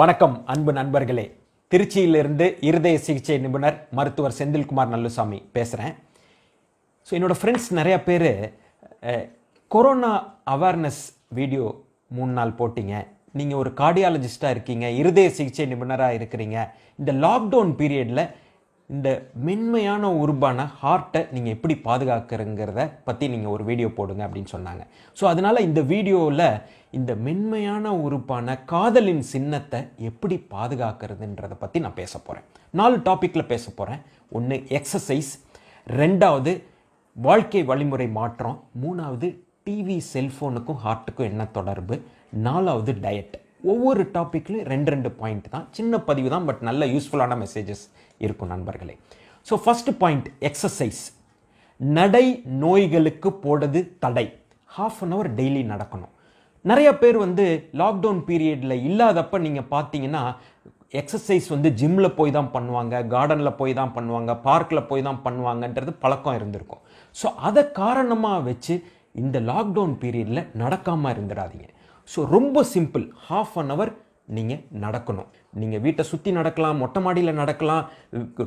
வணக்கம் அன்பு நண்பர்களே திருச்சியிலிருந்து இருதய சிகிச்சை நிபுணர் மருத்துவர் செந்தில்குமார் நல்லுசாமி பேசுகிறேன் ஸோ என்னோடய ஃப்ரெண்ட்ஸ் நிறையா பேர் கொரோனா அவேர்னஸ் வீடியோ மூணு நாள் போட்டிங்க நீங்கள் ஒரு கார்டியாலஜிஸ்டாக இருக்கீங்க இருதய சிகிச்சை நிபுணராக இருக்கிறீங்க இந்த லாக்டவுன் பீரியடில் இந்த மென்மையான உருபான ஹார்ட்டை நீங்கள் எப்படி பாதுகாக்கிறங்கிறத பற்றி நீங்கள் ஒரு வீடியோ போடுங்க அப்படின்னு சொன்னாங்க ஸோ அதனால் இந்த வீடியோவில் இந்த மென்மையான உறுப்பான காதலின் சின்னத்தை எப்படி பாதுகாக்கிறதுன்றதை பற்றி நான் பேச போகிறேன் நாலு டாப்பிக்கில் பேச போகிறேன் ஒன்று எக்ஸசைஸ் ரெண்டாவது வாழ்க்கை வழிமுறை மாற்றம் மூணாவது டிவி செல்ஃபோனுக்கும் ஹார்ட்டுக்கும் என்ன தொடர்பு நாலாவது டயட் ஒவ்வொரு டாப்பிக்லையும் ரெண்டு ரெண்டு பாயிண்ட் தான் சின்ன பதிவு தான் பட் நல்ல யூஸ்ஃபுல்லான மெசேஜஸ் இருக்கும் நண்பர்களே ஸோ ஃபஸ்ட்டு பாயிண்ட் எக்ஸசைஸ் நடை நோய்களுக்கு போடுறது தடை ஹாஃப் அன் ஹவர் டெய்லி நடக்கணும் நிறைய பேர் வந்து லாக்டவுன் பீரியடில் இல்லாதப்ப நீங்கள் பார்த்தீங்கன்னா எக்ஸசைஸ் வந்து ஜிம்மில் போய் தான் பண்ணுவாங்க கார்டனில் போய் தான் பண்ணுவாங்க பார்க்கில் போய் தான் பண்ணுவாங்கன்றது பழக்கம் இருந்திருக்கும் ஸோ அதை காரணமாக வச்சு இந்த லாக்டவுன் பீரியடில் நடக்காமல் இருந்துடாதீங்க ஸோ ரொம்ப சிம்பிள் ஹாஃப் அன் ஹவர் நீங்கள் நடக்கணும் நீங்கள் வீட்டை சுற்றி நடக்கலாம் மொட்டை மாடியில் நடக்கலாம்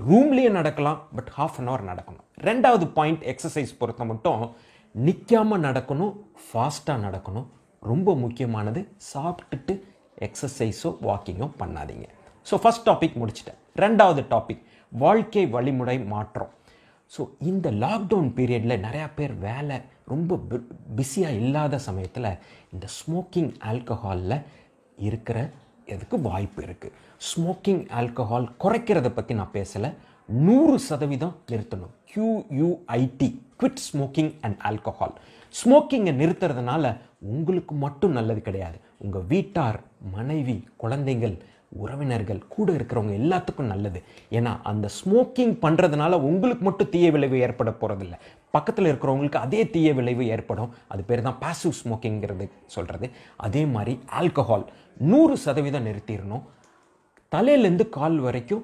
ரூம்லேயே நடக்கலாம் பட் ஹாஃப் அன் ஹவர் நடக்கணும் ரெண்டாவது பாயிண்ட் எக்ஸசைஸ் பொறுத்த மட்டும் நிற்காமல் நடக்கணும் ஃபாஸ்ட்டாக நடக்கணும் ரொம்ப முக்கியமானது சாப்பிட்டுட்டு எக்ஸசைஸோ வாக்கிங்கோ பண்ணாதீங்க ஸோ ஃபஸ்ட் டாபிக் முடிச்சிட்டேன் ரெண்டாவது டாபிக் வாழ்க்கை வழிமுறை மாற்றம் ஸோ இந்த லாக்டவுன் பீரியடில் நிறையா பேர் வேலை ரொம்ப பிஸியாக இல்லாத சமயத்தில் இந்த ஸ்மோக்கிங் ஆல்கஹாலில் இருக்கிற இதுக்கு வாய்ப்பு இருக்குது ஸ்மோக்கிங் ஆல்கஹால் குறைக்கிறத பற்றி நான் பேசலை நூறு சதவீதம் நிறுத்தணும் Q U I T quit smoking and alcohol ஸ்மோக்கிங்கை நிறுத்துறதுனால உங்களுக்கு மட்டும் நல்லது கிடையாது உங்கள் வீட்டார் மனைவி குழந்தைங்கள் உறவினர்கள் கூட இருக்கிறவங்க எல்லாத்துக்கும் நல்லது ஏன்னா அந்த ஸ்மோக்கிங் பண்ணுறதுனால உங்களுக்கு மட்டும் தீய விளைவு ஏற்பட போகிறதில்ல பக்கத்தில் இருக்கிறவங்களுக்கு அதே தீய விளைவு ஏற்படும் அது பேர் தான் பேசிவ் ஸ்மோக்கிங்கிறது சொல்கிறது அதே மாதிரி ஆல்கஹால் நூறு சதவீதம் நிறுத்திடணும் தலையிலேருந்து கால் வரைக்கும்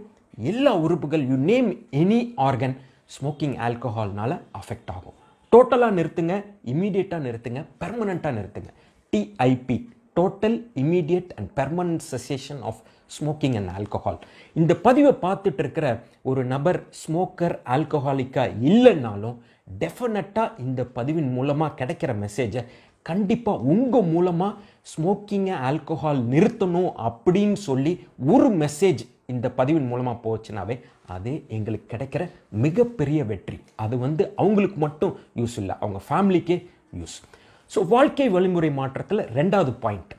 எல்லா உறுப்புகள் you name any organ smoking ஆல்கஹால்னால் அஃபெக்ட் ஆகும் டோட்டலாக நிறுத்துங்க இம்மீடியட்டாக நிறுத்துங்க பெர்மனண்ட்டாக நிறுத்துங்க T I P total immediate and permanent cessation of smoking and alcohol இந்த பதிவை பார்த்துட்டு இருக்கிற ஒரு நபர் ஸ்மோக்கர் ஆல்கஹாலிக்காக இல்லைன்னாலும் டெஃபினட்டாக இந்த பதிவின் மூலமாக கிடைக்கிற மெசேஜை கண்டிப்பாக உங்கள் மூலமாக ஸ்மோக்கிங்கை ஆல்கஹால் நிறுத்தணும் அப்படின்னு சொல்லி ஒரு மெசேஜ் இந்த பதிவின் மூலமாக போச்சுனாவே அது எங்களுக்கு கிடைக்கிற மிகப்பெரிய வெற்றி அது வந்து அவங்களுக்கு மட்டும் யூஸ் இல்லை அவங்க ஃபேமிலிக்கே யூஸ் ஸோ வாழ்க்கை வழிமுறை மாற்றத்தில் ரெண்டாவது பாயிண்ட்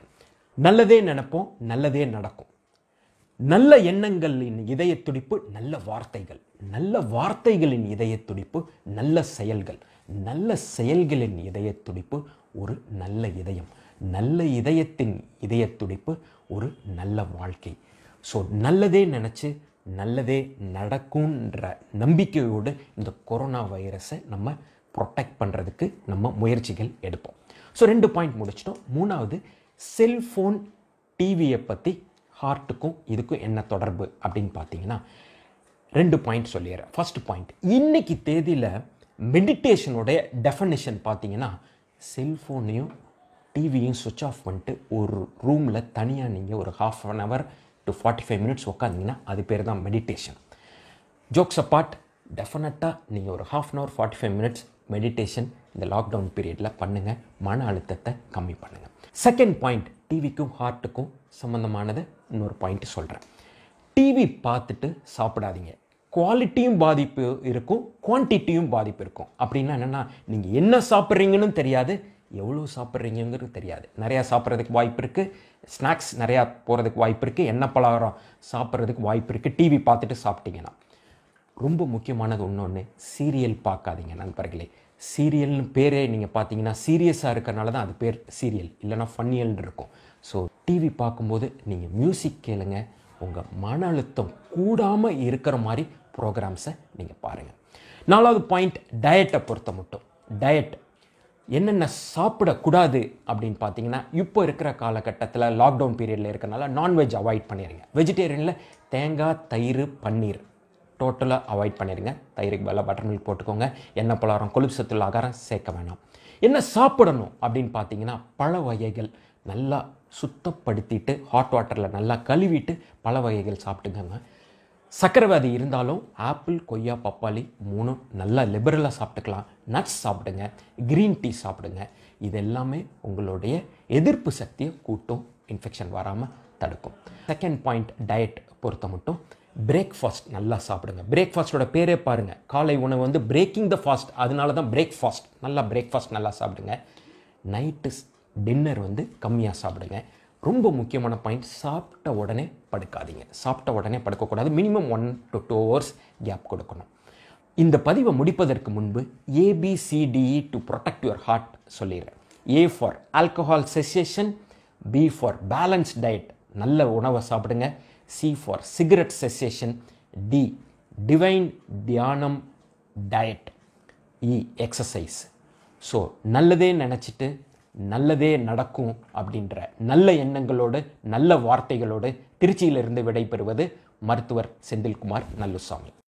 நல்லதே நினைப்போம் நல்லதே நடக்கும் நல்ல எண்ணங்களின் இதய துடிப்பு நல்ல வார்த்தைகள் நல்ல வார்த்தைகளின் இதய துடிப்பு நல்ல செயல்கள் நல்ல செயல்களின் இதய துடிப்பு ஒரு நல்ல இதயம் நல்ல இதயத்தின் இதய துடிப்பு ஒரு நல்ல வாழ்க்கை ஸோ நல்லதே நினச்சி நல்லதே நடக்கும்ன்ற நம்பிக்கையோடு இந்த கொரோனா வைரஸை நம்ம ப்ரொட்டெக்ட் பண்ணுறதுக்கு நம்ம முயற்சிகள் எடுப்போம் ஸோ ரெண்டு பாயிண்ட் முடிச்சிட்டோம் மூணாவது செல்ஃபோன் டிவியை பற்றி ஹார்ட்டுக்கும் இதுக்கும் என்ன தொடர்பு அப்படின்னு பார்த்தீங்கன்னா ரெண்டு பாயிண்ட் சொல்லிடுறேன் ஃபஸ்ட் பாயிண்ட் இன்னைக்கு தேதியில் மெடிடேஷனுடைய டெஃபனிஷன் பார்த்தீங்கன்னா செல்ஃபோனையும் டிவியும் சுவிட்ச் ஆஃப் பண்ணிட்டு ஒரு ரூமில் தனியாக நீங்கள் ஒரு half an hour to forty five minutes உட்காந்திங்கன்னா அது பேர் தான் மெடிடேஷன் ஜோக்ஸ் அப்பார்ட் டெஃபினட்டாக நீங்கள் ஒரு half an hour forty five minutes meditation இந்த லாக்டவுன் பீரியடில் பண்ணுங்கள் மன அழுத்தத்தை கம்மி பண்ணுங்கள் செகண்ட் பாயிண்ட் டிவிக்கும் ஹார்ட்டுக்கும் சம்மந்தமானது இன்னொரு பாயிண்ட் சொல்கிறேன் டிவி பார்த்துட்டு சாப்பிடாதீங்க குவாலிட்டியும் பாதிப்பு இருக்கும் குவான்டிட்டியும் பாதிப்பு இருக்கும் அப்படின்னா என்னென்னா நீங்கள் என்ன சாப்பிட்றீங்கன்னு தெரியாது எவ்வளோ சாப்பிட்றீங்கிறது தெரியாது நிறையா சாப்பிட்றதுக்கு வாய்ப்பு இருக்குது ஸ்நாக்ஸ் நிறையா போகிறதுக்கு வாய்ப்பு இருக்குது எண்ணெய் பலகாரம் சாப்பிட்றதுக்கு வாய்ப்பு இருக்குது டிவி பார்த்துட்டு சாப்பிட்டீங்கன்னா ரொம்ப முக்கியமானது ஒன்று ஒன்று சீரியல் பார்க்காதீங்க நண்பர்களே சீரியல்னு பேரே நீங்கள் பார்த்தீங்கன்னா சீரியஸாக இருக்கிறனால தான் அது பேர் சீரியல் இல்லைன்னா ஃபன்னியல்னு இருக்கும் ஸோ டிவி பார்க்கும்போது நீங்கள் மியூசிக் கேளுங்க உங்கள் மன அழுத்தம் கூடாமல் இருக்கிற மாதிரி ப்ரோக்ராம்ஸை நீங்கள் பாருங்கள் நாலாவது பாயிண்ட் டயட்டை பொறுத்த மட்டும் டயட் என்னென்ன சாப்பிடக்கூடாது அப்படின்னு பார்த்தீங்கன்னா இப்போ இருக்கிற காலகட்டத்தில் லாக்டவுன் பீரியடில் இருக்கிறனால நான்வெஜ் அவாய்ட் பண்ணிடுங்க வெஜிடேரியனில் தேங்காய் தயிர் பன்னீர் டோட்டலாக அவாய்ட் பண்ணிடுங்க தயிருக்கு பதிலாக பட்டர் மில்க் போட்டுக்கோங்க எண்ணெய் பலகாரம் கொழுப்பு சத்துள்ள ஆகாரம் சேர்க்க வேணாம் என்ன சாப்பிடணும் அப்படின்னு பார்த்தீங்கன்னா பழ வகைகள் நல்லா சுத்தப்படுத்திட்டு ஹாட் வாட்டரில் நல்லா கழுவிட்டு பழ வகைகள் சாப்பிட்டுக்கோங்க சக்கரவாதி இருந்தாலும் ஆப்பிள் கொய்யா பப்பாளி மூணும் நல்லா லிபரலாக சாப்பிட்டுக்கலாம் நட்ஸ் சாப்பிடுங்க க்ரீன் டீ சாப்பிடுங்க இது எல்லாமே உங்களுடைய எதிர்ப்பு சக்தியை கூட்டும் இன்ஃபெக்ஷன் வராமல் தடுக்கும் செகண்ட் பாயிண்ட் டயட் பொறுத்த மட்டும் பிரேக்ஃபாஸ்ட் நல்லா சாப்பிடுங்க பிரேக்ஃபாஸ்ட்டோட பேரே பாருங்கள் காலை உணவு வந்து பிரேக்கிங் த ஃபாஸ்ட் அதனால தான் பிரேக்ஃபாஸ்ட் நல்லா பிரேக்ஃபாஸ்ட் நல்லா சாப்பிடுங்க நைட்டு டின்னர் வந்து கம்மியாக சாப்பிடுங்க ரொம்ப முக்கியமான பாயிண்ட் சாப்பிட்ட உடனே படுக்காதீங்க சாப்பிட்ட உடனே படுக்கக்கூடாது minimum one to two hours gap கொடுக்கணும் இந்த பதிவை முடிப்பதற்கு முன்பு A B C D E to protect your heart சொல்லிடுறேன் A for alcohol cessation B for balance diet நல்ல உணவை சாப்பிடுங்க C for cigarette cessation D divine தியானம் டயட் இ எக்ஸசைஸ் ஸோ நல்லதே நினச்சிட்டு நல்லதே நடக்கும் அப்படின்ற நல்ல எண்ணங்களோடு நல்ல வார்த்தைகளோடு திருச்சியிலிருந்து விடைபெறுவது மருத்துவர் செந்தில்குமார் நல்லுசாமி